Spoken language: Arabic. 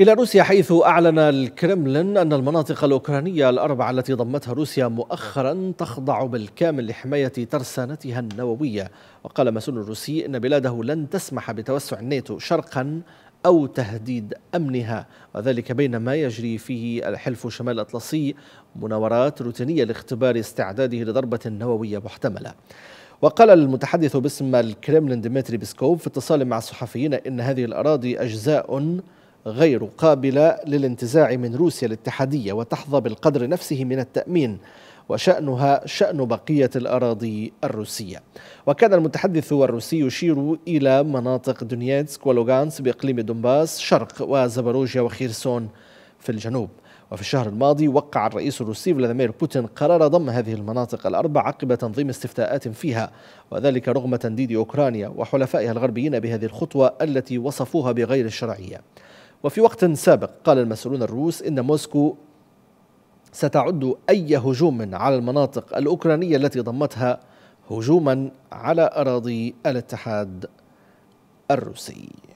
إلى روسيا حيث أعلن الكرملين أن المناطق الأوكرانية الأربعة التي ضمتها روسيا مؤخرا تخضع بالكامل لحماية ترسانتها النووية وقال مسؤول روسي أن بلاده لن تسمح بتوسع الناتو شرقا أو تهديد أمنها وذلك بينما يجري فيه الحلف شمال الأطلسي مناورات روتينية لاختبار استعداده لضربة نووية محتملة وقال المتحدث باسم الكرملين ديمتري بيسكوف في اتصال مع الصحفيين إن هذه الأراضي أجزاء غير قابلة للانتزاع من روسيا الاتحادية وتحظى بالقدر نفسه من التأمين وشأنها شأن بقية الأراضي الروسية وكان المتحدث الروسي يشير إلى مناطق دونيتسك ولوغانس بإقليم دونباس شرق وزبروجيا وخيرسون في الجنوب وفي الشهر الماضي وقع الرئيس الروسي فلاديمير بوتين قرار ضم هذه المناطق الأربع عقب تنظيم استفتاءات فيها وذلك رغم تنديد أوكرانيا وحلفائها الغربيين بهذه الخطوة التي وصفوها بغير الشرعية وفي وقت سابق قال المسؤولون الروس إن موسكو ستعد أي هجوم على المناطق الأوكرانية التي ضمتها هجوما على أراضي الاتحاد الروسي